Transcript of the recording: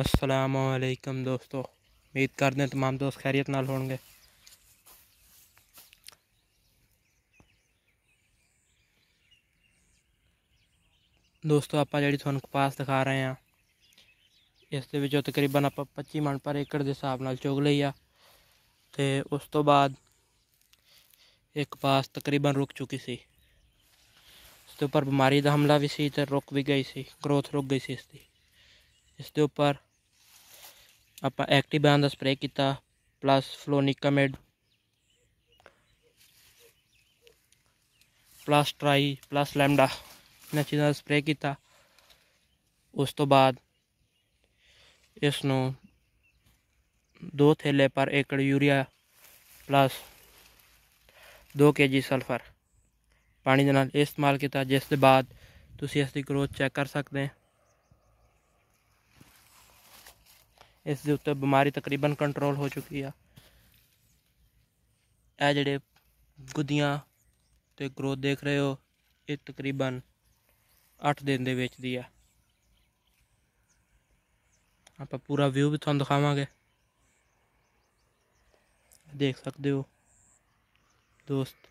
असलम वालेकम दोस्तों उम्मीद कर दें तमाम दोस्त खैरियत नाल हो गए दोस्तों आप जी थो कपास दिखा रहे हैं इस तकरीबन आप पच्ची मन पर एकड़ के हिसाब न चुग ली तो उस तो बाद कपास तकरीबन रुक चुकी सी इस उपर बीमारी का हमला भी सी तो रुक भी गई सी ग्रोथ रुक गई सी इसकी इस उपर आप एक्टिव बयान का स्प्रे किया प्लस फ्लोनिकामेड प्लस ट्राई प्लस लैमडा इन्होंने चीज़ों का स्प्रे किया उस तो बाद इस दो थैले पर एकड़ यूरिया प्लस दो के जी सल्फर पानी इस्तेमाल किया जिस बाद इसकी ग्रोथ चैक कर सकते हैं ਇਸ ਦੇ ਉੱਤੇ ਬਿਮਾਰੀ ਤਕਰੀਬਨ ਕੰਟਰੋਲ ਹੋ ਚੁੱਕੀ ਆ ਇਹ ਜਿਹੜੇ ਗੁੱਦੀਆਂ ਤੇ ਗਰੋਥ ਦੇਖ ਰਹੇ ਹੋ ਇਹ ਤਕਰੀਬਨ 8 ਦਿਨ ਦੇ ਵਿੱਚ ਦੀ ਆ ਆਪਾਂ ਪੂਰਾ ਵਿਊ ਵੀ ਤੁਹਾਨੂੰ ਦਿਖਾਵਾਂਗੇ ਦੇਖ ਸਕਦੇ ਹੋ ਦੋਸਤ